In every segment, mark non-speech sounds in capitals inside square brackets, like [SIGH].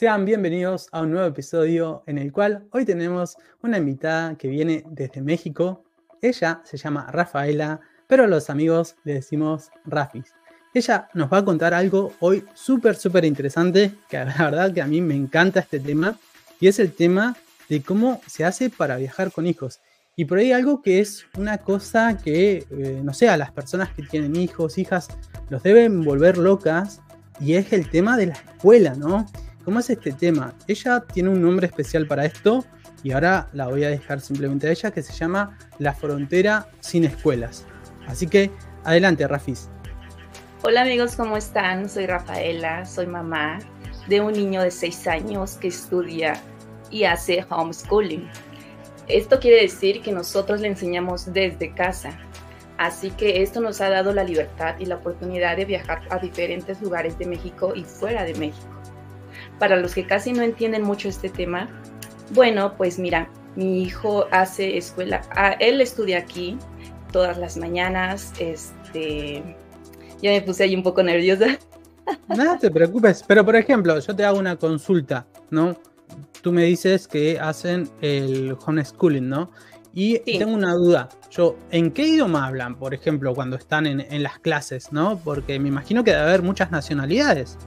Sean bienvenidos a un nuevo episodio en el cual hoy tenemos una invitada que viene desde México. Ella se llama Rafaela, pero los amigos le decimos Rafis. Ella nos va a contar algo hoy súper, súper interesante, que la verdad que a mí me encanta este tema, y es el tema de cómo se hace para viajar con hijos. Y por ahí algo que es una cosa que, eh, no sé, a las personas que tienen hijos, hijas, los deben volver locas, y es el tema de la escuela, ¿no? ¿Cómo es este tema? Ella tiene un nombre especial para esto y ahora la voy a dejar simplemente a ella que se llama La frontera sin escuelas. Así que adelante, Rafis. Hola amigos, ¿cómo están? Soy Rafaela, soy mamá de un niño de 6 años que estudia y hace homeschooling. Esto quiere decir que nosotros le enseñamos desde casa, Así que esto nos ha dado la libertad y la oportunidad de viajar a diferentes lugares de México y fuera de México para los que casi no entienden mucho este tema, bueno, pues mira, mi hijo hace escuela, ah, él estudia aquí todas las mañanas, este, yo me puse ahí un poco nerviosa. [LAUGHS] Nada, te preocupes, pero por ejemplo, yo te hago una consulta, ¿no? Tú me dices que hacen el homeschooling, ¿no? Y tengo una duda, yo, ¿en qué idioma hablan, por ejemplo, cuando están en, en las clases, ¿no? Porque me imagino que debe haber muchas nacionalidades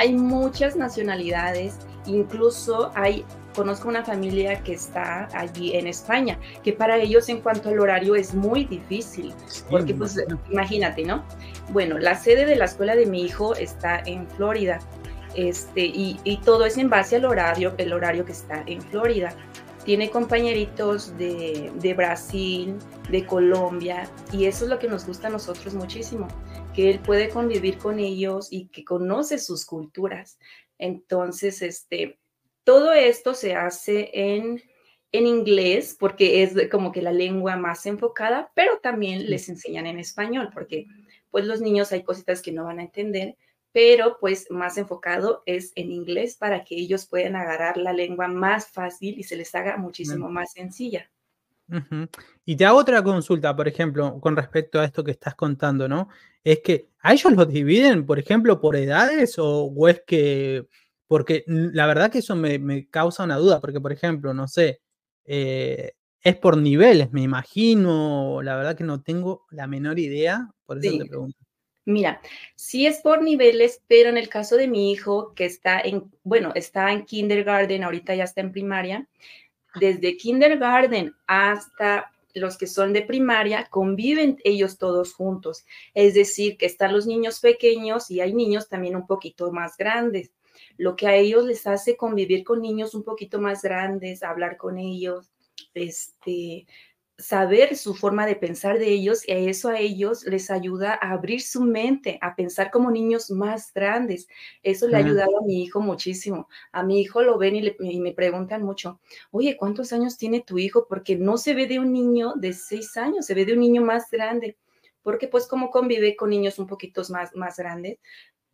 hay muchas nacionalidades, incluso hay conozco una familia que está allí en España, que para ellos en cuanto al horario es muy difícil, porque pues imagínate. ¿no? Bueno, la sede de la escuela de mi hijo está en Florida, este, y, todo es en base al horario, el horario que está en Florida. Tiene compañeritos de Brasil, de Colombia, y eso es lo que nos gusta a nosotros muchísimo, él puede convivir con ellos y que conoce sus culturas. Entonces, este, todo esto se hace en, en inglés porque es como que la lengua más enfocada, pero también les enseñan en español porque pues los niños hay cositas que no van a entender, pero pues más enfocado es en inglés para que ellos puedan agarrar la lengua más fácil y se les haga muchísimo más sencilla. Y te hago otra consulta, por ejemplo, con respecto a esto que estás contando, ¿no? Es que a ellos los dividen, por ejemplo, por edades o, es que, porque la verdad que eso me, causa una duda, porque, por ejemplo, no sé, eh, es por niveles, me imagino, la verdad que no tengo la menor idea, por eso te pregunto. Mira, sí es por niveles, pero en el caso de mi hijo que está en, bueno, está en kindergarten, ahorita ya está en primaria, desde kindergarten hasta los que son de primaria, conviven ellos todos juntos. Es decir, que están los niños pequeños y hay niños también un poquito más grandes, lo que a ellos les hace convivir con niños un poquito más grandes, hablar con ellos, este, saber su forma de pensar de ellos y eso a ellos les ayuda a abrir su mente, a pensar como niños más grandes. Eso le ha ayudado a mi hijo muchísimo. A mi hijo lo ven y, me preguntan mucho, oye, ¿cuántos años tiene tu hijo? Porque no se ve de un niño de seis años, se ve de un niño más grande. Porque pues como convive con niños un poquito más, más grandes,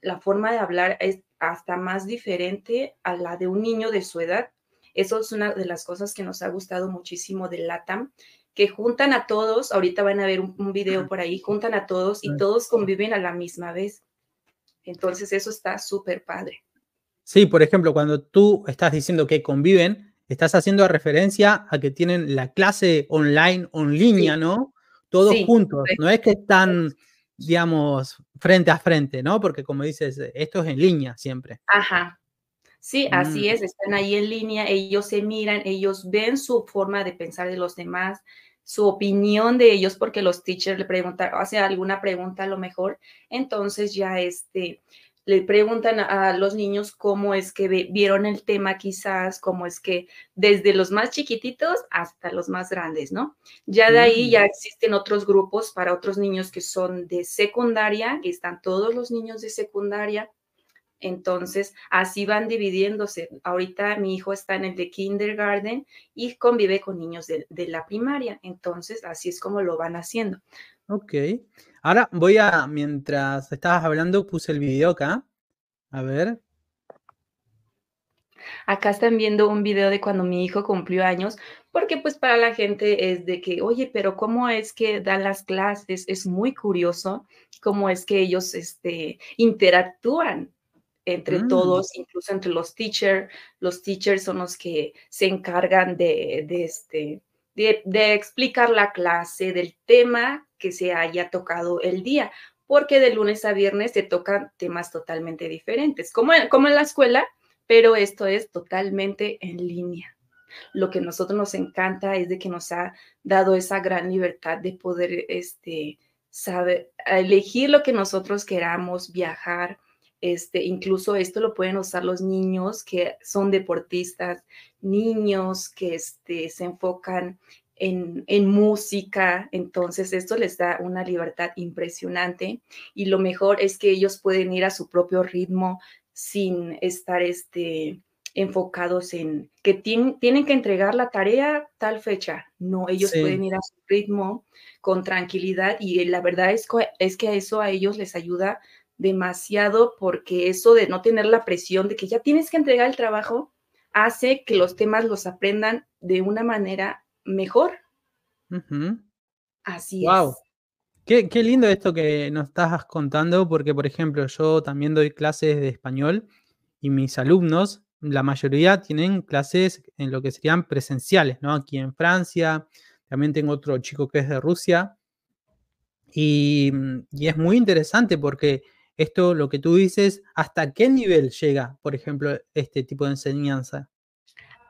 la forma de hablar es hasta más diferente a la de un niño de su edad. Eso es una de las cosas que nos ha gustado muchísimo de LATAM, que juntan a todos, ahorita van a ver un, video por ahí, juntan a todos y todos conviven a la misma vez. Entonces eso está súper padre. Sí, por ejemplo, cuando tú estás diciendo que conviven, estás haciendo referencia a que tienen la clase online en línea, ¿no? Todos juntos, no es que están, digamos, frente a frente, ¿no? Porque como dices, esto es en línea siempre. Ajá. Sí, así mm. es, están ahí en línea, ellos se miran, ellos ven su forma de pensar de los demás, su opinión de ellos porque los teachers le preguntan, hacen alguna pregunta a lo mejor, entonces ya este, le preguntan a, los niños cómo es que vieron el tema quizás, cómo es que desde los más chiquititos hasta los más grandes, ¿no? Ya de ahí ya mm. existen otros grupos para otros niños que son de secundaria, que están todos los niños de secundaria, entonces, así van dividiéndose. Ahorita mi hijo está en el de kindergarten y convive con niños de, la primaria. Entonces, así es como lo van haciendo. Ok. Ahora voy a, mientras estabas hablando, puse el video acá. A ver. Acá están viendo un video de cuando mi hijo cumplió años, porque pues para la gente es de que, oye, pero ¿cómo es que dan las clases? Es muy curioso cómo es que ellos este, interactúan entre mm. todos, incluso entre los teachers. Los teachers son los que se encargan de, este, explicar la clase, del tema que se haya tocado el día, porque de lunes a viernes se tocan temas totalmente diferentes, como en, como en la escuela, pero esto es totalmente en línea. Lo que a nosotros nos encanta es de que nos ha dado esa gran libertad de poder este, saber, elegir lo que nosotros queramos, viajar, este, incluso esto lo pueden usar los niños que son deportistas, niños que este, se enfocan en, música, entonces esto les da una libertad impresionante y lo mejor es que ellos pueden ir a su propio ritmo sin estar este, enfocados en que tienen, que entregar la tarea tal fecha. No, ellos pueden ir a su ritmo con tranquilidad y la verdad es, es que eso a ellos les ayuda demasiado porque eso de no tener la presión de que ya tienes que entregar el trabajo hace que los temas los aprendan de una manera mejor. Así wow. es. Qué, qué lindo esto que nos estás contando, porque por ejemplo yo también doy clases de español y mis alumnos, la mayoría tienen clases en lo que serían presenciales, ¿no? Aquí en Francia, también tengo otro chico que es de Rusia, y, y, es muy interesante porque esto, lo que tú dices, ¿hasta qué nivel llega, por ejemplo, este tipo de enseñanza?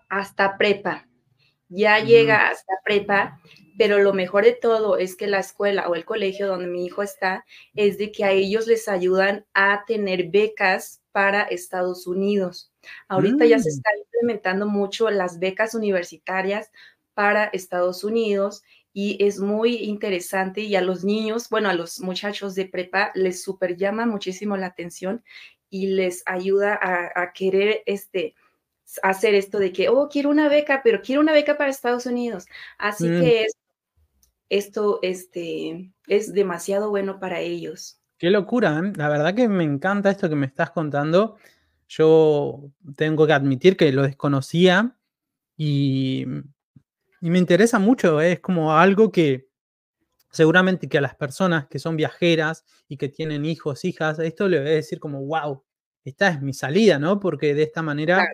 Hasta prepa. Ya mm. llega hasta prepa, pero lo mejor de todo es que la escuela o el colegio donde mi hijo está es de que a ellos les ayudan a tener becas para Estados Unidos. Ahorita ya se mm. está implementando mucho las becas universitarias para Estados Unidos y es muy interesante y a los niños, bueno, a los muchachos de prepa les super llama muchísimo la atención y les ayuda a, querer este hacer esto de que, oh, quiero una beca, pero quiero una beca para Estados Unidos. Así mm. que esto este, es demasiado bueno para ellos. Qué locura, ¿eh? la verdad que me encanta esto que me estás contando. Yo tengo que admitir que lo desconocía y y me interesa mucho, ¿eh? es como algo que seguramente que a las personas que son viajeras y que tienen hijos, hijas, esto le voy a decir como, wow, esta es mi salida, ¿no? Porque de esta manera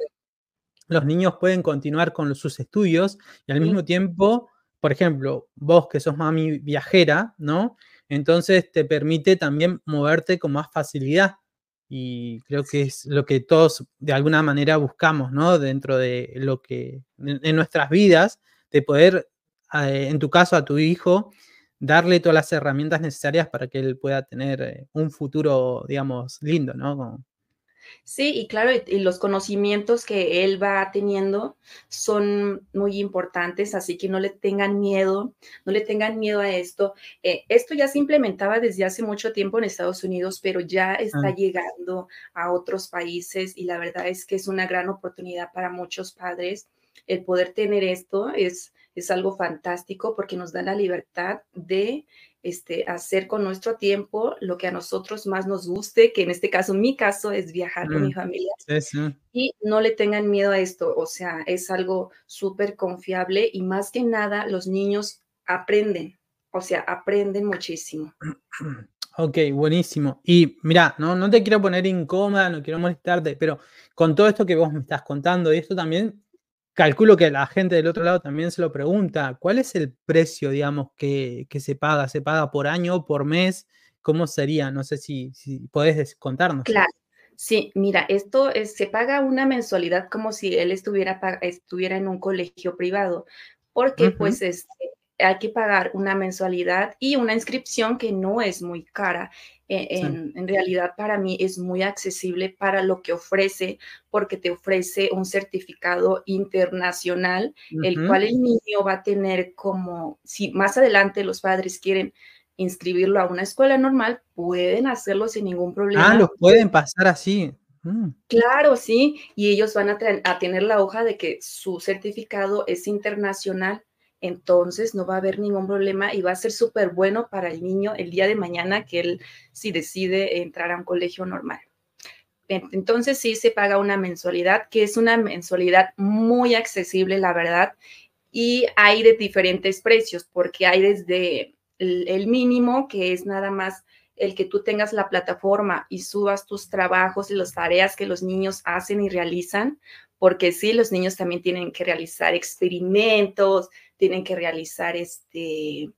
los niños pueden continuar con sus estudios y al mismo tiempo, por ejemplo, vos que sos mami viajera, ¿no? Entonces te permite también moverte con más facilidad y creo que es lo que todos de alguna manera buscamos, ¿no? Dentro de lo que en nuestras vidas de poder, eh, en tu caso, a tu hijo, darle todas las herramientas necesarias para que él pueda tener eh, un futuro, digamos, lindo, ¿no? Sí, y claro, y, los conocimientos que él va teniendo son muy importantes, así que no le tengan miedo, no le tengan miedo a esto. Eh, esto ya se implementaba desde hace mucho tiempo en Estados Unidos, pero ya está ah. llegando a otros países y la verdad es que es una gran oportunidad para muchos padres el poder tener esto es, es algo fantástico porque nos da la libertad de este, hacer con nuestro tiempo lo que a nosotros más nos guste, que en este caso, mi caso, es viajar con mi mm. familia. Y no le tengan miedo a esto, o sea, es algo súper confiable y más que nada los niños aprenden, o sea, aprenden muchísimo. [CLEARS THROAT] Ok, buenísimo. Y mira, no, no te quiero poner incómoda, no quiero molestarte, pero con todo esto que vos me estás contando y esto también calculo que la gente del otro lado también se lo pregunta, ¿cuál es el precio, digamos, que, se paga? ¿Se paga por año, por mes? ¿Cómo sería? No sé si, si podés contarnos. Claro. Sí, mira, esto es, se paga una mensualidad como si él estuviera, estuviera en un colegio privado, porque pues este, hay que pagar una mensualidad y una inscripción que no es muy cara. E-, en, realidad para mí es muy accesible para lo que ofrece, porque te ofrece un certificado internacional, el cual el niño va a tener como, si más adelante los padres quieren inscribirlo a una escuela normal, pueden hacerlo sin ningún problema. Ah, lo pueden pasar así. Mm. Claro, sí, y ellos van a tener la hoja de que su certificado es internacional entonces no va a haber ningún problema y va a ser súper bueno para el niño el día de mañana que él si decide entrar a un colegio normal. Entonces sí se paga una mensualidad, que es una mensualidad muy accesible, la verdad, y hay de diferentes precios, porque hay desde el, el mínimo, que es nada más el que tú tengas la plataforma y subas tus trabajos y las tareas que los niños hacen y realizan, porque sí, los niños también tienen que realizar experimentos, tienen que realizar este,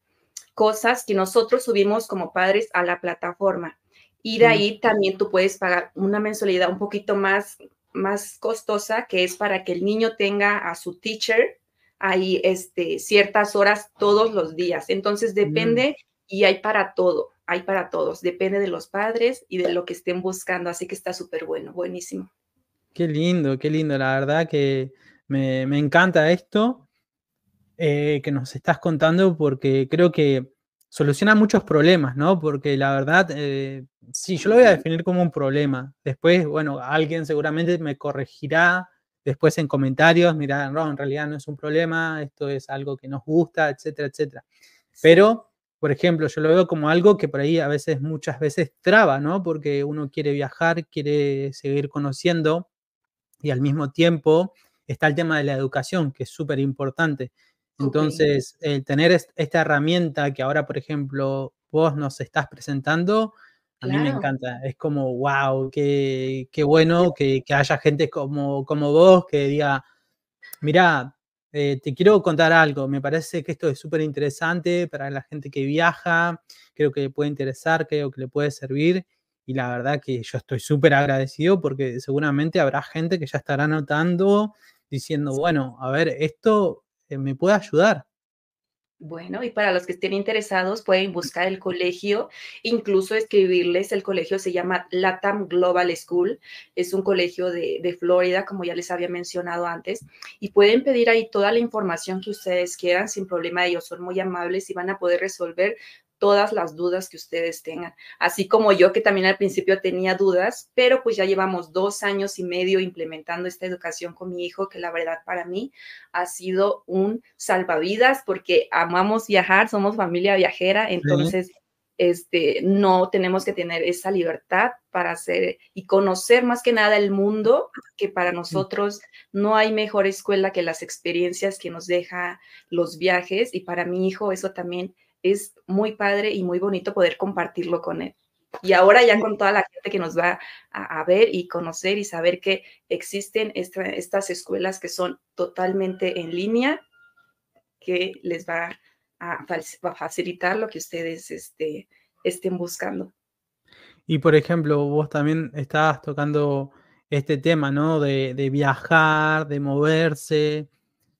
cosas que nosotros subimos como padres a la plataforma. Y de ahí también tú puedes pagar una mensualidad un poquito más, más costosa, que es para que el niño tenga a su teacher ahí este, ciertas horas todos los días. Entonces mm. depende y hay para todo, hay para todos. Depende de los padres y de lo que estén buscando. Así que está súper bueno, buenísimo. Qué lindo, qué lindo. La verdad que me, encanta esto eh, que nos estás contando porque creo que soluciona muchos problemas, ¿no? Porque la verdad, eh, sí, yo lo voy a definir como un problema. Después, bueno, alguien seguramente me corregirá después en comentarios, mirá, no, en realidad no es un problema, esto es algo que nos gusta, etcétera, etcétera. Pero, por ejemplo, yo lo veo como algo que por ahí a veces, muchas veces traba, ¿no? Porque uno quiere viajar, quiere seguir conociendo, y al mismo tiempo está el tema de la educación, que es súper importante. Entonces, el tener esta herramienta que ahora, por ejemplo, vos nos estás presentando, a mí me encanta. Es como, wow, qué, qué bueno que, que, haya gente como, como vos que diga, mira, eh, te quiero contar algo, me parece que esto es súper interesante para la gente que viaja, creo que le puede interesar, creo que le puede servir y la verdad que yo estoy súper agradecido porque seguramente habrá gente que ya estará notando, diciendo, bueno, a ver, esto eh, me puede ayudar. Bueno, y para los que estén interesados pueden buscar el colegio, incluso escribirles. El colegio se llama LATAM Global School, es un colegio de, de, Florida, como ya les había mencionado antes, y pueden pedir ahí toda la información que ustedes quieran sin problema. Ellos son muy amables y van a poder resolver todas las dudas que ustedes tengan. Así como yo que también al principio tenía dudas, pero pues ya llevamos dos años y medio implementando esta educación con mi hijo, que la verdad para mí ha sido un salvavidas porque amamos viajar, somos familia viajera, entonces... Este, no tenemos que tener esa libertad para hacer y conocer más que nada el mundo, que para nosotros no hay mejor escuela que las experiencias que nos deja los viajes y para mi hijo eso también es muy padre y muy bonito poder compartirlo con él. Y ahora ya con toda la gente que nos va a, ver y conocer y saber que existen estas escuelas que son totalmente en línea, que les va a, facilitar lo que ustedes este, estén buscando. Y por ejemplo, vos también estabas tocando este tema, ¿no? de viajar, de moverse,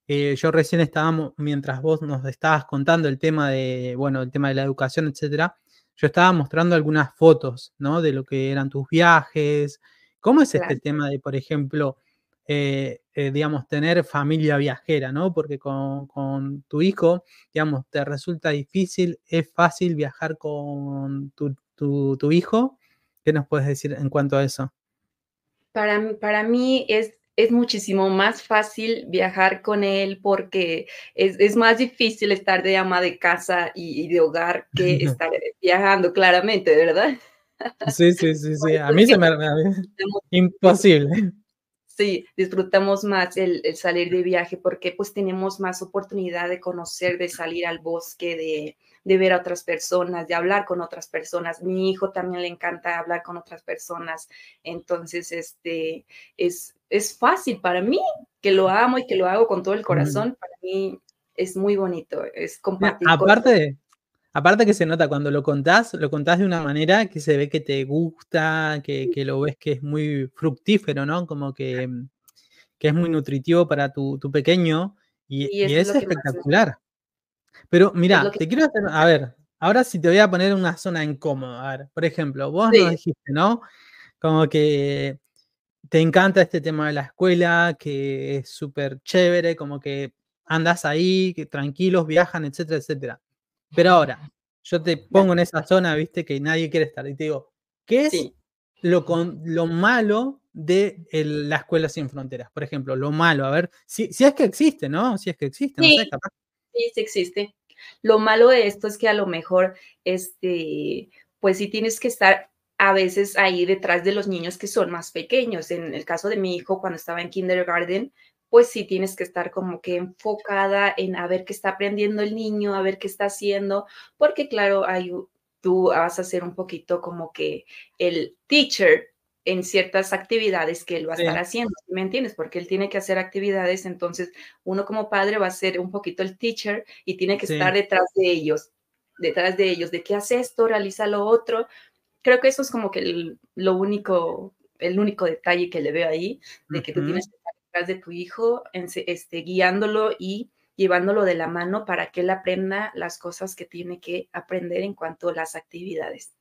eh, yo recién estábamos, mientras vos nos estabas contando el tema de, bueno, el tema de la educación, etcétera, yo estaba mostrando algunas fotos, ¿no? De lo que eran tus viajes. ¿Cómo es este tema de, por ejemplo, eh, eh, digamos, tener familia viajera, ¿no? Porque con, tu hijo, digamos, te resulta difícil, es fácil viajar con tu, hijo. ¿Qué nos puedes decir en cuanto a eso? para mí es es muchísimo más fácil viajar con él porque es, más difícil estar de ama de casa y, de hogar que [LAUGHS] estar viajando, claramente, ¿verdad? Sí, sí, sí, [LAUGHS] sí. A mí se me... [LAUGHS] Imposible. Sí, disfrutamos más el, salir de viaje porque pues tenemos más oportunidad de conocer, de salir al bosque, de, de, ver a otras personas, de hablar con otras personas. Mi hijo también le encanta hablar con otras personas. Entonces, este, es, es fácil para mí, que lo amo y que lo hago con todo el corazón, para mí es muy bonito, es compartir. Aparte, aparte que se nota cuando lo contás, lo contás de una manera que se ve que te gusta, que, lo ves que es muy fructífero, ¿no? Como que, mm, es muy nutritivo para tu, pequeño y, es, espectacular. Pero mira, te quiero hacer, a ver, ahora sí te voy a poner una zona incómoda. A por ejemplo, vos dijiste, ¿no? Como que te encanta este tema de la escuela, que es súper chévere, como que andas ahí, que tranquilos, viajan, etcétera, etcétera. Pero ahora, yo te pongo en esa zona, viste, que nadie quiere estar, y te digo, ¿qué es lo, con, lo malo de la escuela sin fronteras? Por ejemplo, lo malo, a ver, si, es que existe, ¿no? Si es que existe, sí. Sí, existe. Lo malo de esto es que a lo mejor, este, pues sí tienes que estar a veces ahí detrás de los niños que son más pequeños. En el caso de mi hijo, cuando estaba en kindergarten, pues sí tienes que estar como que enfocada en a ver qué está aprendiendo el niño, a ver qué está haciendo, porque claro, hay, tú vas a ser un poquito como que el teacher en ciertas actividades que él va a estar haciendo, ¿me entiendes? Porque él tiene que hacer actividades, entonces uno como padre va a ser un poquito el teacher y tiene que estar detrás de ellos, detrás de ellos, de qué hace esto, realiza lo otro, creo que eso es como que el, lo único, el único detalle que le veo ahí, de que tú tienes que estar detrás de tu hijo, en, este, guiándolo y llevándolo de la mano para que él aprenda las cosas que tiene que aprender en cuanto a las actividades.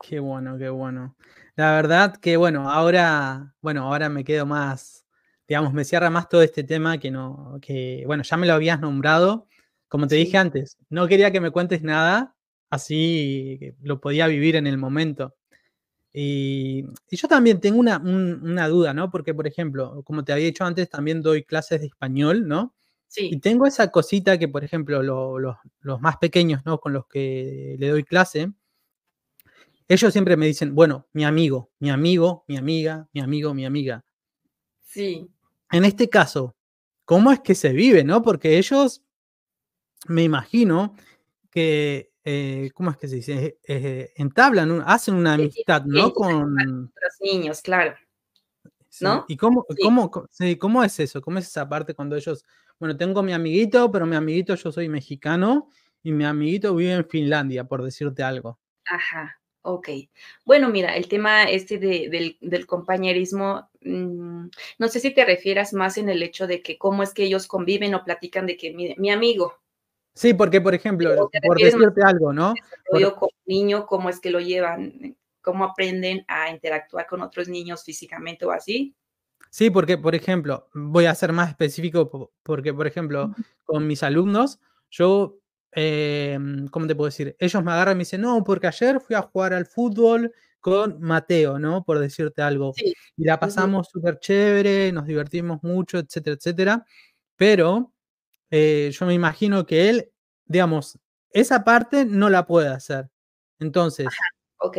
Qué bueno, qué bueno. La verdad que bueno, ahora, bueno, ahora me quedo más, digamos, me cierra más todo este tema que no, que bueno, ya me lo habías nombrado. Como te dije antes, no quería que me cuentes nada, así lo podía vivir en el momento. Y, yo también tengo una, duda, ¿no? Porque, por ejemplo, como te había dicho antes, también doy clases de español, ¿no? Sí. Y tengo esa cosita que, por ejemplo, los más pequeños, ¿no? Con los que le doy clase, ellos siempre me dicen, bueno, mi amigo, mi amigo, mi amiga, mi amigo, mi amiga. Sí. En este caso, ¿cómo es que se vive, no? Porque ellos, me imagino que eh, ¿cómo es que se dice? Eh, eh, entablan, hacen una amistad, ¿no? Con los niños, claro. ¿No? ¿Y cómo, es eso? ¿Cómo es esa parte cuando ellos, bueno, tengo mi amiguito, pero mi amiguito yo soy mexicano y mi amiguito vive en Finlandia, por decirte algo? Ajá, ok. Bueno, mira, el tema este del, compañerismo, mm, no sé si te refieras más en el hecho de que cómo es que ellos conviven o platican de que mi amigo, Sí, porque por ejemplo, por decirte algo, ¿no? Yo como niño, cómo es que lo llevan, cómo aprenden a interactuar con otros niños físicamente o así. Sí, porque por ejemplo, voy a ser más específico, porque por ejemplo, con mis alumnos, yo, em, ¿cómo te puedo decir? Ellos me agarran y me dicen, no, porque ayer fui a jugar al fútbol con Mateo, ¿no? Por decirte algo. Y la pasamos súper chévere, nos divertimos mucho, etcétera, etcétera. Pero eh, yo me imagino que él digamos, esa parte no la puede hacer. Entonces,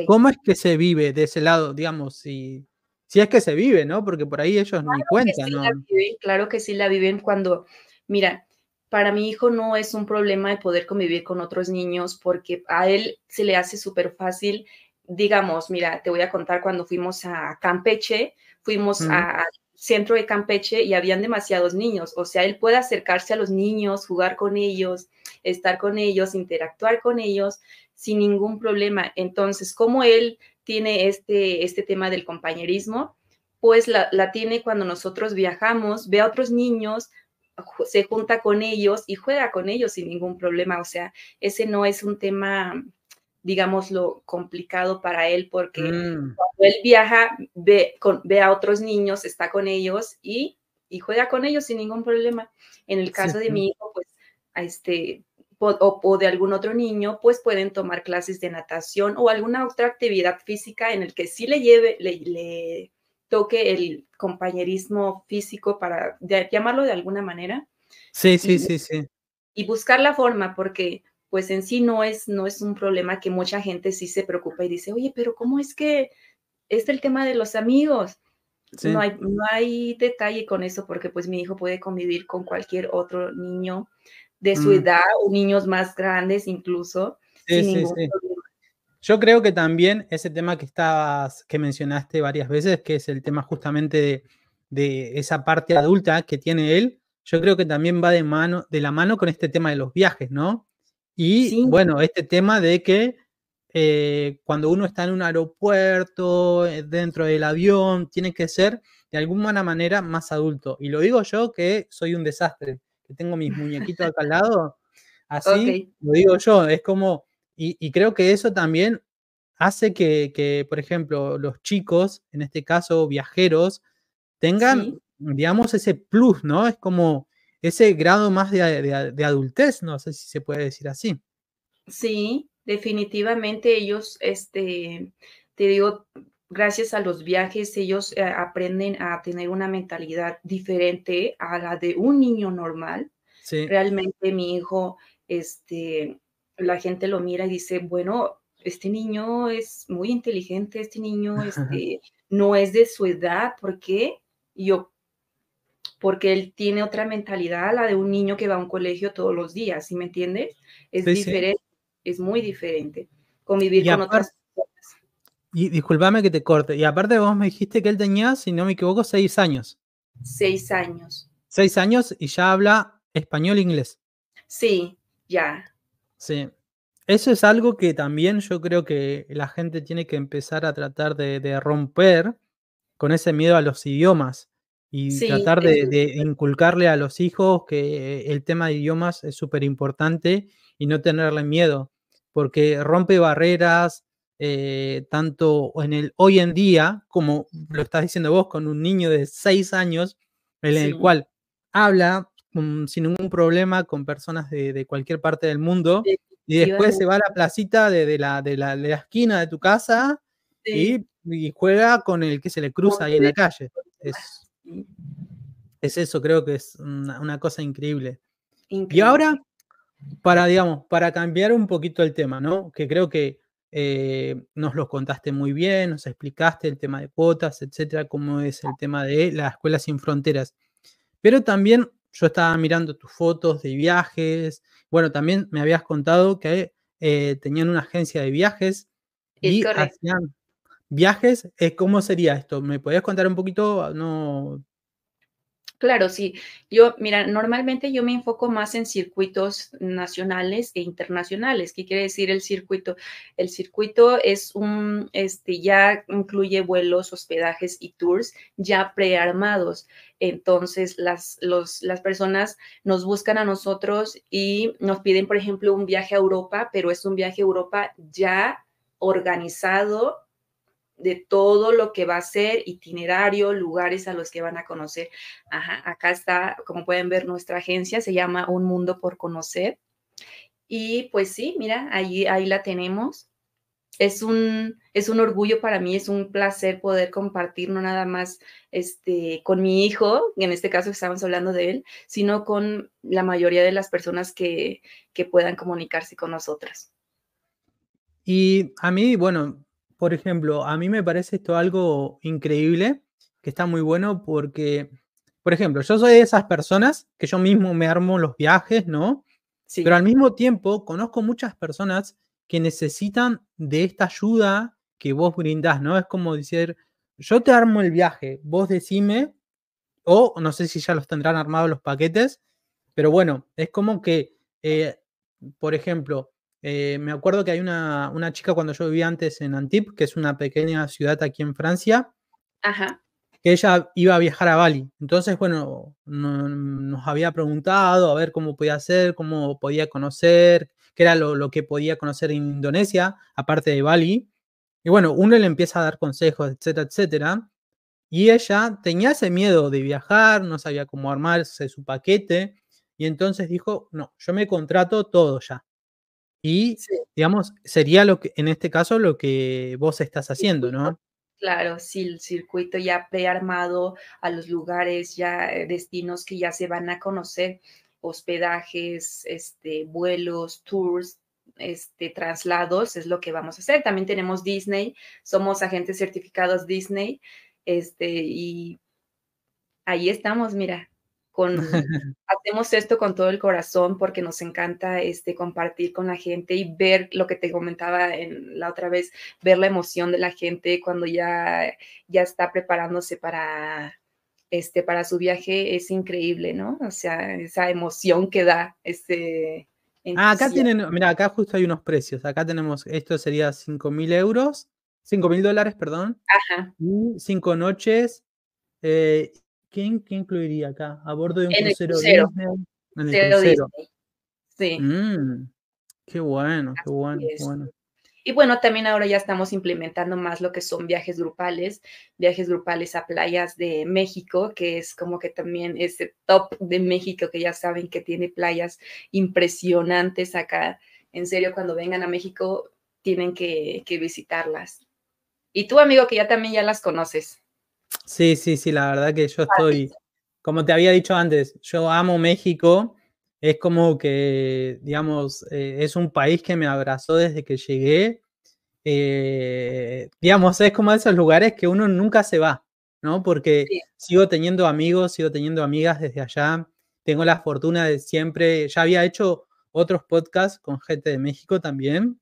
¿cómo es que se vive de ese lado, digamos, si, si es que se vive, ¿no? Porque por ahí ellos ni cuentan, ¿no? encuentran claro que sí la viven cuando, mira, para mi hijo no es un problema de poder convivir con otros niños porque a él se le hace súper fácil digamos, mira, te voy a contar cuando fuimos a Campeche, fuimos a, centro de Campeche y habían demasiados niños. O sea, él puede acercarse a los niños, jugar con ellos, estar con ellos, interactuar con ellos sin ningún problema. Entonces, como él tiene este, este tema del compañerismo? Pues la, la tiene cuando nosotros viajamos, ve a otros niños, se junta con ellos y juega con ellos sin ningún problema. O sea, ese no es un tema digamos lo complicado para él porque mm. cuando él viaja, ve, con, ve, a otros niños, está con ellos y, juega con ellos sin ningún problema. En el caso de mi hijo, pues, este, o, de algún otro niño, pues pueden tomar clases de natación o alguna otra actividad física en el que sí le lleve, le, toque el compañerismo físico para llamarlo de alguna manera. Sí, sí, sí, sí. Y buscar la forma, porque pues en sí no es, no es un problema que mucha gente sí se preocupa y dice, oye, pero ¿cómo es que es el tema de los amigos? No, hay, detalle con eso porque pues mi hijo puede convivir con cualquier otro niño de su mm. edad o niños más grandes incluso. Sí, sin ningún Yo creo que también ese tema que, que mencionaste varias veces, que es el tema justamente de, de esa parte adulta que tiene él, yo creo que también va de, mano, de la mano con este tema de los viajes, ¿no? Y bueno, este tema de que eh, cuando uno está en un aeropuerto, eh, dentro del avión, tiene que ser de alguna manera más adulto. Y lo digo yo que soy un desastre, que tengo mis muñequitos acá al lado. Así lo digo yo, es como, y, creo que eso también hace que, por ejemplo, los chicos, en este caso viajeros, tengan, digamos, ese plus, ¿no? Es como, ese grado más de, adultez, no sé si se puede decir así. Sí, definitivamente ellos, este, te digo, gracias a los viajes, ellos eh, aprenden a tener una mentalidad diferente a la de un niño normal. Realmente mi hijo, este, la gente lo mira y dice, bueno, este niño es muy inteligente, este niño [LAUGHS] este, no es de su edad, ¿por qué? yo, porque él tiene otra mentalidad la de un niño que va a un colegio todos los días, ¿sí me entiendes? Es diferente, es muy diferente convivir con otras personas. Y discúlpame que te corte, y aparte vos me dijiste que él tenía, si no me equivoco, seis años. Seis años. Seis años y ya habla español e inglés. Sí, ya. Sí. Eso es algo que también yo creo que la gente tiene que empezar a tratar de romper con ese miedo a los idiomas y tratar de, inculcarle a los hijos que el tema de idiomas es súper importante y no tenerle miedo, porque rompe barreras eh, tanto en el hoy en día, como lo estás diciendo vos, con un niño de seis años, en el cual habla mm, sin ningún problema con personas de, cualquier parte del mundo. y después se va a la placita de, de, la, de esquina de tu casa y, y, juega con el que se le cruza ahí en la calle. Es es eso, creo que es una, cosa increíble. Y ahora, para, digamos, para cambiar un poquito el tema, ¿no? Que creo que eh, nos lo contaste muy bien, nos explicaste el tema de cuotas, etcétera, cómo es el tema de las escuelas sin fronteras. Pero también yo estaba mirando tus fotos de viajes. Bueno, también me habías contado que eh, tenían una agencia de viajes y hacían, viajes, eh, ¿cómo sería esto? ¿Me podías contar un poquito? Ah, no. Claro, sí. Yo, mira, normalmente yo me enfoco más en circuitos nacionales e internacionales. ¿Qué quiere decir el circuito? El circuito es un, este, ya incluye vuelos, hospedajes y tours ya prearmados. Entonces, las, las personas nos buscan a nosotros y nos piden, por ejemplo, un viaje a Europa, pero es un viaje a Europa ya organizado de todo lo que va a ser, itinerario, lugares a los que van a conocer. Ajá, acá está, como pueden ver, nuestra agencia se llama Un Mundo por Conocer. Y pues sí, mira, ahí, ahí la tenemos. Es un, es un orgullo para mí, es un placer poder compartir no nada más este, con mi hijo, en este caso estamos hablando de él, sino con la mayoría de las personas que, que puedan comunicarse con nosotras. Y a mí, bueno, por ejemplo, a mí me parece esto algo increíble, que está muy bueno porque, por ejemplo, yo soy de esas personas que yo mismo me armo los viajes, ¿no? Sí. Pero al mismo tiempo conozco muchas personas que necesitan de esta ayuda que vos brindás, ¿no? Es como decir, yo te armo el viaje, vos decime, o no sé si ya los tendrán armados los paquetes, pero bueno, es como que, eh, por ejemplo, eh, me acuerdo que hay una, chica cuando yo vivía antes en Antibes, que es una pequeña ciudad aquí en Francia, que ella iba a viajar a Bali. Entonces, bueno, nos había preguntado a ver cómo podía hacer, cómo podía conocer, qué era lo, lo, que podía conocer en Indonesia, aparte de Bali. Y bueno, uno le empieza a dar consejos, etcétera, etcétera. Y ella tenía ese miedo de viajar, no sabía cómo armarse su paquete. Y entonces dijo, no, yo me contrato todo ya y, digamos, sería lo que, en este caso lo que vos estás haciendo, ¿no? Claro, sí, el circuito ya prearmado a los lugares, ya eh, destinos que ya se van a conocer, hospedajes, este, vuelos, tours, este, traslados, es lo que vamos a hacer. También tenemos Disney, somos agentes certificados Disney, este, y ahí estamos, mira, con, [LAUGHS] hacemos esto con todo el corazón porque nos encanta este, compartir con la gente y ver lo que te comentaba en, la otra vez, ver la emoción de la gente cuando ya, ya está preparándose para, este, para su viaje es increíble, ¿no? O sea, esa emoción que da este... Ah, acá tienen, mira, acá justo hay unos precios. Acá tenemos, esto sería 5 mil euros, 5 mil dólares, perdón. Ajá. cinco noches eh, ¿quién, incluiría acá? A bordo de un crucero, Sí. qué bueno, qué bueno, qué bueno. Y bueno, también ahora ya estamos implementando más lo que son viajes grupales, viajes grupales a playas de México, que es como que también ese top de México, que ya saben que tiene playas impresionantes acá. En serio, cuando vengan a México, tienen que, que visitarlas. Y tú, amigo, que ya también ya las conoces. Sí, sí, sí, la verdad que yo estoy, como te había dicho antes, yo amo México, es como que, digamos, eh, es un país que me abrazó desde que llegué, eh, digamos, es como de esos lugares que uno nunca se va, ¿no? Porque sigo teniendo amigos, sigo teniendo amigas desde allá, tengo la fortuna de siempre, ya había hecho otros podcasts con gente de México también.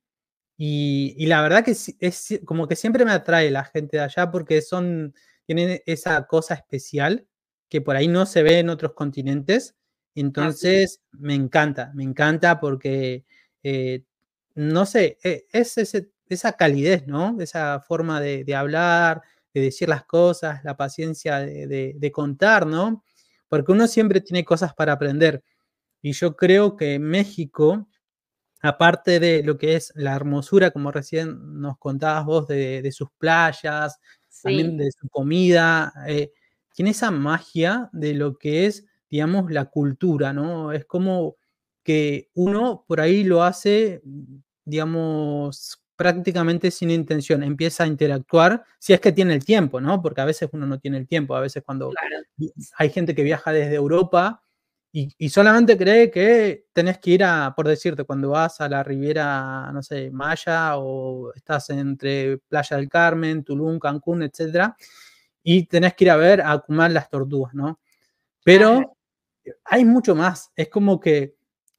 Y, la verdad que es, como que siempre me atrae la gente de allá porque son tiene esa cosa especial que por ahí no se ve en otros continentes. Entonces, me encanta, me encanta porque, eh, no sé, e, es esa calidez, ¿no? Esa forma de, hablar, de decir las cosas, la paciencia de, contar, ¿no? Porque uno siempre tiene cosas para aprender. Y yo creo que México, aparte de lo que es la hermosura, como recién nos contabas vos, de sus playas, también de su comida. Eh, tiene esa magia de lo que es, digamos, la cultura, ¿no? Es como que uno por ahí lo hace, digamos, prácticamente sin intención, empieza a interactuar si es que tiene el tiempo, ¿no? Porque a veces uno no tiene el tiempo, a veces cuando hay gente que viaja desde Europa y, solamente cree que tenés que ir a, por decirte, cuando vas a la Riviera, no sé, Maya o estás entre Playa del Carmen, Tulum, Cancún, etcétera, y tenés que ir a ver a Kumar las tortugas, ¿no? Pero eh, hay mucho más. Es como que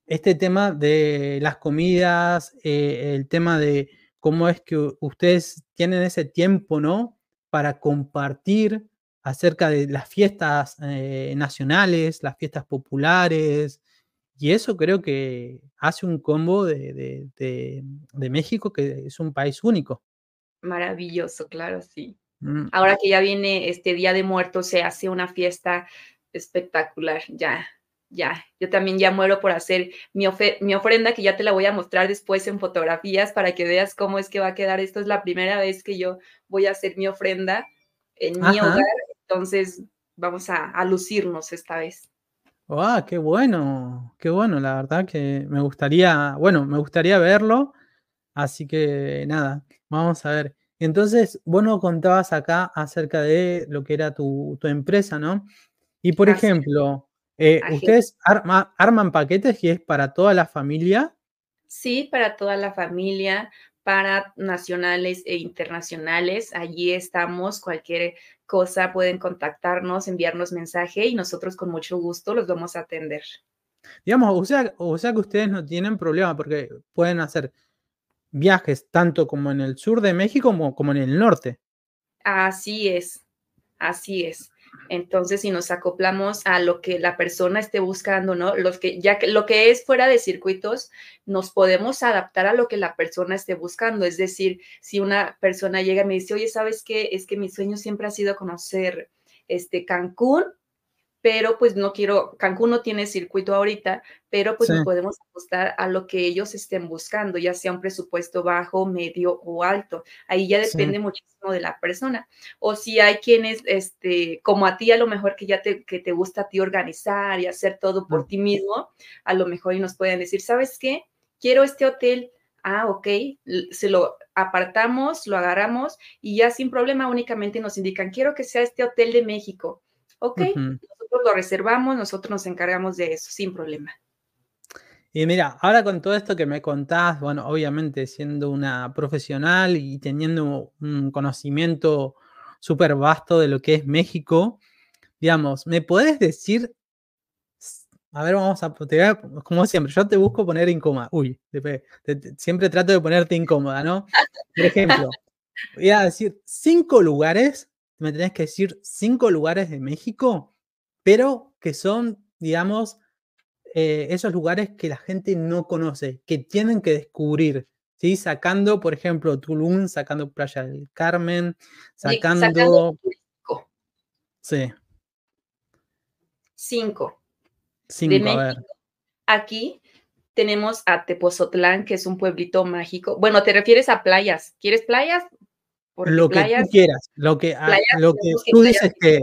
este tema de las comidas, eh, el tema de cómo es que ustedes tienen ese tiempo, ¿no? Para compartir acerca de las fiestas eh, nacionales, las fiestas populares, y eso creo que hace un combo de, México que es un país único. Maravilloso, claro, sí. Mm. Ahora que ya viene este Día de Muertos, se hace una fiesta espectacular, ya, ya. Yo también ya muero por hacer mi, mi ofrenda, que ya te la voy a mostrar después en fotografías para que veas cómo es que va a quedar. Esto es la primera vez que yo voy a hacer mi ofrenda en mi hogar entonces, vamos a, lucirnos esta vez. ¡Ah, qué bueno! Qué bueno, la verdad que me gustaría, bueno, me gustaría verlo. Así que nada, vamos a ver. Entonces, vos contabas acá acerca de lo que era tu, empresa, ¿no? Y por ejemplo, eh, ¿ustedes arman paquetes y es para toda la familia? Sí, para toda la familia, para nacionales e internacionales. Allí estamos, cualquier cosa, pueden contactarnos, enviarnos mensaje y nosotros con mucho gusto los vamos a atender. Digamos, o sea, o sea que ustedes no tienen problema porque pueden hacer viajes tanto como en el sur de México como, como en el norte. Así es, así es. Entonces, si nos acoplamos a lo que la persona esté buscando, ¿no? los que, ya que, lo que es fuera de circuitos, nos podemos adaptar a lo que la persona esté buscando. Es decir, si una persona llega y me dice, oye, ¿sabes qué? Es que mi sueño siempre ha sido conocer este Cancún pero pues no quiero, Cancún no tiene circuito ahorita, pero pues podemos ajustar a lo que ellos estén buscando, ya sea un presupuesto bajo, medio o alto. Ahí ya depende muchísimo de la persona. O si hay quienes, este, como a ti, a lo mejor que ya te, que te gusta a ti organizar y hacer todo por ti mismo, a lo mejor y nos pueden decir, ¿sabes qué? Quiero este hotel. Ah, ok, se lo apartamos, lo agarramos y ya sin problema únicamente nos indican, quiero que sea este hotel de México. Ok, lo reservamos, nosotros nos encargamos de eso, sin problema. Y mira, ahora con todo esto que me contás, bueno, obviamente siendo una profesional y teniendo un conocimiento súper vasto de lo que es México, digamos, ¿me puedes decir? A ver, vamos a, como siempre, yo te busco poner incómoda. Uy, siempre trato de ponerte incómoda, ¿no? Por ejemplo, voy a decir cinco lugares, me tenés que decir cinco lugares de México pero que son, digamos, eh, esos lugares que la gente no conoce, que tienen que descubrir, ¿sí? Sacando, por ejemplo, Tulum, sacando Playa del Carmen, sacando... Sí, sacando cinco. Sí. Cinco. México, Aquí tenemos a Tepozotlán, que es un pueblito mágico. Bueno, te refieres a playas. ¿Quieres playas? Porque lo que tú quieras, lo que, ah, lo que tú dices que...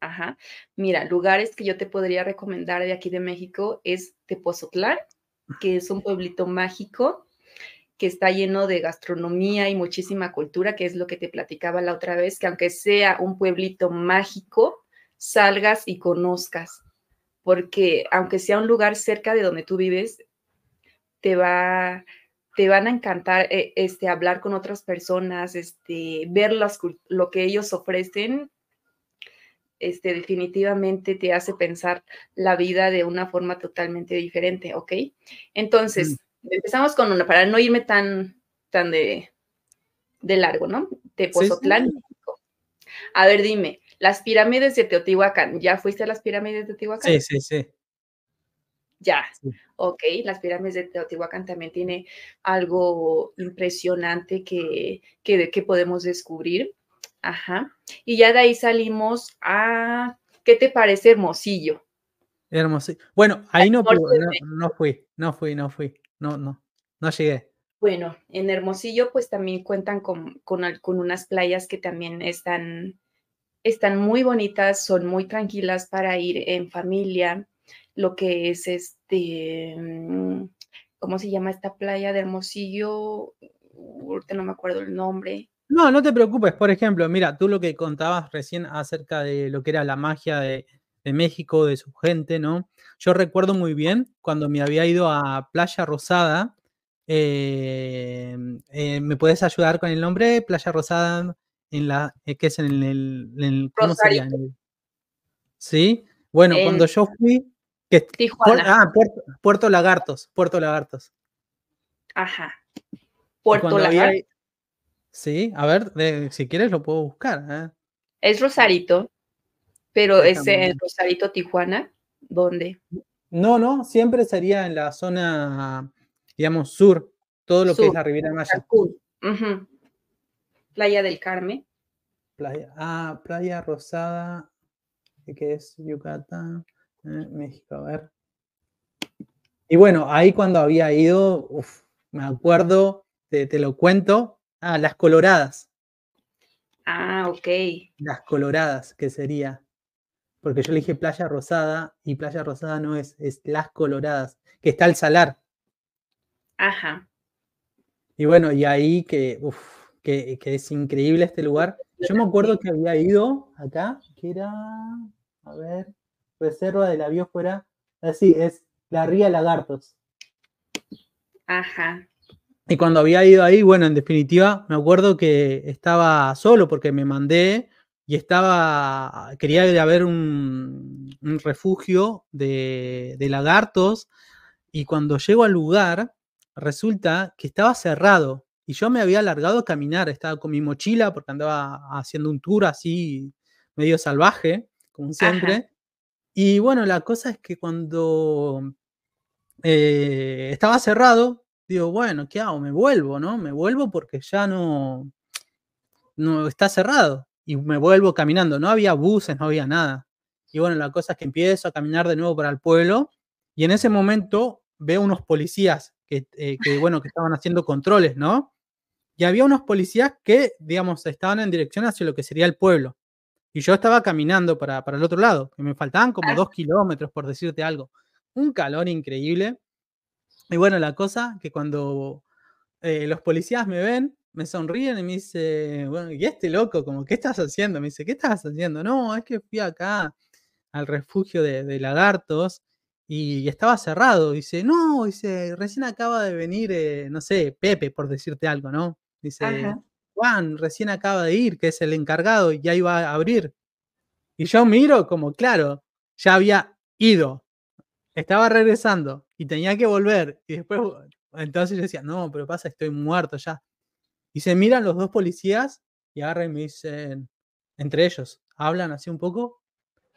Ajá. Mira, lugares que yo te podría recomendar de aquí de México es Tepozotlán, que es un pueblito mágico que está lleno de gastronomía y muchísima cultura, que es lo que te platicaba la otra vez, que aunque sea un pueblito mágico, salgas y conozcas, porque aunque sea un lugar cerca de donde tú vives, te va te van a encantar eh, este, hablar con otras personas, este, ver lo que ellos ofrecen. Este, definitivamente te hace pensar la vida de una forma totalmente diferente, ¿ok? Entonces, mm. empezamos con una, para no irme tan, tan de, de largo, ¿no? te A ver, dime, las pirámides de Teotihuacán, ¿ya fuiste a las pirámides de Teotihuacán? Sí, sí, sí. Ya, ok, las pirámides de Teotihuacán también tiene algo impresionante que, que, podemos descubrir. Ajá. Y ya de ahí salimos a, ¿qué te parece Hermosillo? Hermosillo. Bueno, ahí no, no, fui, no fui, no fui, no, no, no llegué. Bueno, en Hermosillo pues también cuentan con, con, unas playas que también están, están muy bonitas, son muy tranquilas para ir en familia lo que es este, mm, ¿cómo se llama esta playa de Hermosillo? Ahorita no me acuerdo el nombre. No, no te preocupes. Por ejemplo, mira, tú lo que contabas recién acerca de lo que era la magia de, México, de su gente, ¿no? Yo recuerdo muy bien cuando me había ido a Playa Rosada. Eh, eh, ¿Me puedes ayudar con el nombre? Playa Rosada, en la, eh, que es En el ¿Cómo sería? ¿Sí? Bueno, cuando yo fui, ah, Puerto, Lagartos, Puerto Lagartos. Ajá. Puerto Lagartos. Sí, a ver, si quieres lo puedo buscar. ¿eh? Es Rosarito, pero es Rosarito, Tijuana, ¿dónde? No, no, siempre sería en la zona, digamos, sur, todo lo que es la Riviera Maya. Playa del Carmen. Playa, ah, Playa Rosada, que es Yucatán. México, a ver. Y bueno, ahí cuando había ido, me acuerdo, te, lo cuento, ah, las coloradas. Ah, ok. Las coloradas, que sería. Porque yo le dije playa rosada y playa rosada no es, es las coloradas, que está el salar. Ajá. Y bueno, y ahí que, uf, que, es increíble este lugar. Yo me acuerdo que había ido acá, que era, a ver, reserva de la biosfera. Así es, la ría Lagartos. Ajá. Y cuando había ido ahí, bueno, en definitiva, me acuerdo que estaba solo porque me mandé y estaba, quería haber un, refugio de, lagartos y cuando llego al lugar, resulta que estaba cerrado y yo me había alargado a caminar, estaba con mi mochila porque andaba haciendo un tour así medio salvaje, como siempre. Y bueno, la cosa es que cuando eh, estaba cerrado, digo, bueno, ¿qué hago? Me vuelvo, ¿no? Me vuelvo porque ya no, no está cerrado. Y me vuelvo caminando. No había buses, no había nada. Y bueno, la cosa es que empiezo a caminar de nuevo para el pueblo. Y en ese momento veo unos policías que eh, bueno, que estaban haciendo controles, ¿no? Y había unos policías que, digamos, estaban en dirección hacia lo que sería el pueblo. Y yo estaba caminando para, el otro lado, que me faltaban como dos kilómetros, por decirte algo. Un calor increíble. Y bueno, la cosa que cuando eh, los policías me ven, me sonríen y me dicen... bueno, ¿y este loco? Como, ¿qué estás haciendo? Me dice, ¿qué estás haciendo? No, es que fui acá al refugio de, lagartos y, estaba cerrado. Dice, no, dice, recién acaba de venir, eh, no sé, Pepe, por decirte algo, ¿no? Dice, Juan recién acaba de ir, que es el encargado, y ya iba a abrir. Y yo miro como, claro, ya había ido, estaba regresando y tenía que volver. Y después, entonces yo decía, no, pero pasa, estoy muerto ya. Y se miran los dos policías y agarran y me dicen, entre ellos, hablan así un poco.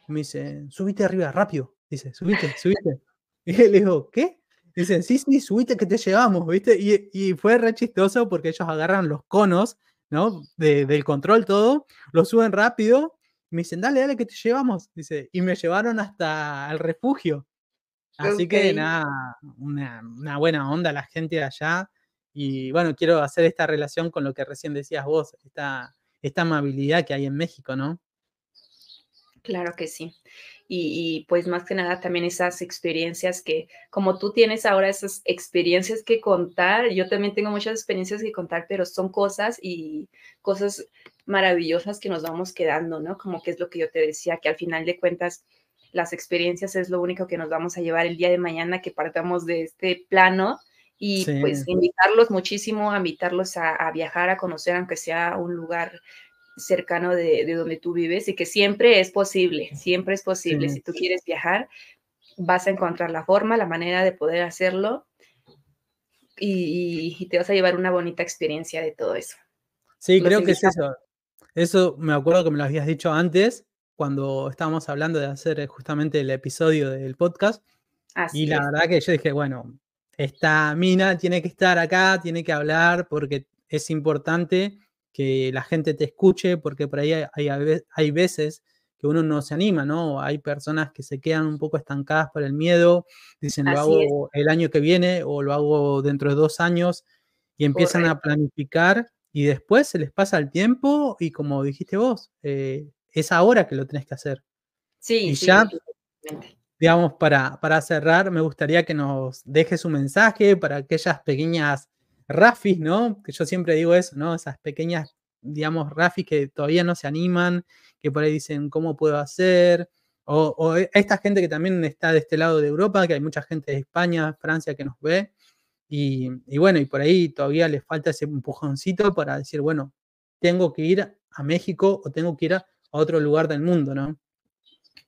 me dicen, subite arriba, rápido. Dice, subite, subite. [LAUGHS] Y le digo, ¿qué? Dicen, sí, sí, subite que te llevamos, ¿viste? Y, fue re chistoso porque ellos agarran los conos, ¿no? del control todo, lo suben rápido, me dicen, dale, dale que te llevamos, dice, y me llevaron hasta el refugio. Así que nada, una, buena onda la gente de allá. Y bueno, quiero hacer esta relación con lo que recién decías vos, esta, esta amabilidad que hay en México, ¿no? Claro que sí y, pues más que nada también esas experiencias que, como tú tienes ahora esas experiencias que contar, yo también tengo muchas experiencias que contar, pero son cosas y cosas maravillosas que nos vamos quedando, ¿no? Como que es lo que yo te decía, que al final de cuentas las experiencias es lo único que nos vamos a llevar el día de mañana que partamos de este plano y pues invitarlos muchísimo, invitarlos a, a, viajar, a conocer, aunque sea un lugar cercano de, donde tú vives y que siempre es posible, siempre es posible. Si tú quieres viajar, vas a encontrar la forma, la manera de poder hacerlo y, te vas a llevar una bonita experiencia de todo eso. Sí, creo que es eso. Eso me acuerdo que me lo habías dicho antes, cuando estábamos hablando de hacer eh, justamente el episodio del podcast. y la verdad que yo dije, bueno, esta mina tiene que estar acá, tiene que hablar porque es importante que la gente te escuche, porque por ahí hay, veces que uno no se anima, ¿no? Hay personas que se quedan un poco estancadas por el miedo, dicen lo hago el año que viene o lo hago dentro de dos años y empiezan a planificar y después se les pasa el tiempo y como dijiste vos, eh, es ahora que lo tenés que hacer. Sí. Y ya, digamos, para, para cerrar, me gustaría que nos dejes un mensaje para aquellas pequeñas Rafis, ¿no? Que yo siempre digo eso, ¿no? Esas pequeñas, digamos, Rafis que todavía no se animan, que por ahí dicen, ¿cómo puedo hacer? O, e, esta gente que también está de este lado de Europa, que hay mucha gente de España, Francia que nos ve. Y, bueno, y por ahí todavía les falta ese empujoncito para decir, bueno, tengo que ir a México o tengo que ir a otro lugar del mundo, ¿no?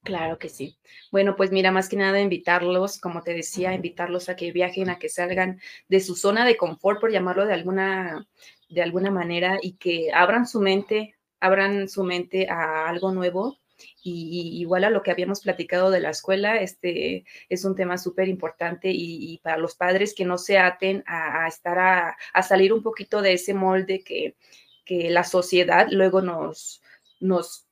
Claro que sí. Bueno, pues mira, más que nada invitarlos, como te decía, invitarlos a que viajen, a que salgan de su zona de confort, por llamarlo de alguna, de alguna manera, y que abran su mente, abran su mente a algo nuevo. Y, igual a lo que habíamos platicado de la escuela, este es un tema súper importante y, para los padres que no se aten a, estar a, salir un poquito de ese molde que, que la sociedad luego nos, nos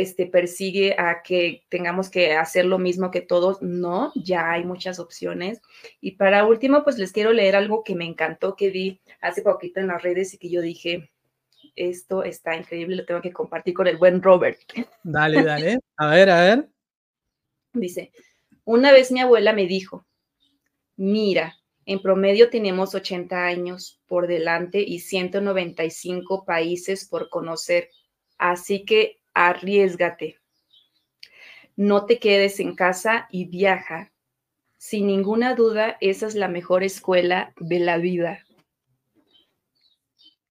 este, persigue a que tengamos que hacer lo mismo que todos. No, ya hay muchas opciones. Y para último, pues les quiero leer algo que me encantó, que vi hace poquito en las redes y que yo dije, esto está increíble, lo tengo que compartir con el buen Robert. [LAUGHS] Dale, dale. A ver, a ver. Dice, una vez mi abuela me dijo, mira, en promedio tenemos 80 años por delante y 195 países por conocer. Así que arriesgate. No te quedes en casa y viaja. Sin ninguna duda, esa es la mejor escuela de la vida.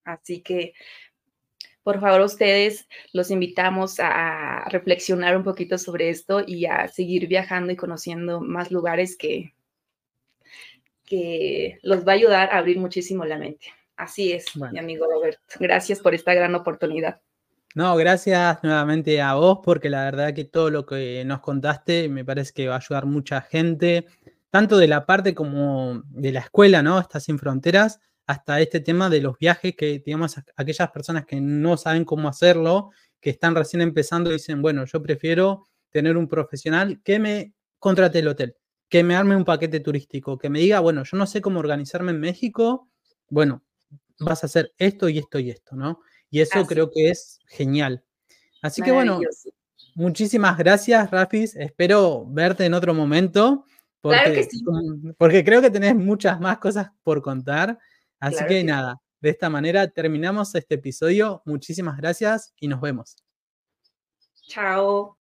Así que, por favor, ustedes los invitamos a reflexionar un poquito sobre esto y a seguir viajando y conociendo más lugares que, que los va a ayudar a abrir muchísimo la mente. Así es, mi amigo Roberto. Gracias por esta gran oportunidad. No, gracias nuevamente a vos, porque la verdad que todo lo que nos contaste me parece que va a ayudar mucha gente, tanto de la parte como de la escuela, ¿no? Está sin fronteras, hasta este tema de los viajes, que digamos, aquellas personas que no saben cómo hacerlo, que están recién empezando, dicen, bueno, yo prefiero tener un profesional que me contrate el hotel, que me arme un paquete turístico, que me diga, bueno, yo no sé cómo organizarme en México, bueno, vas a hacer esto y esto y esto, ¿no? Y eso creo que es genial. Así que bueno, muchísimas gracias, Rafis. Espero verte en otro momento. Porque, porque creo que tenés muchas más cosas por contar. Así que, nada, de esta manera terminamos este episodio. Muchísimas gracias y nos vemos. Chao.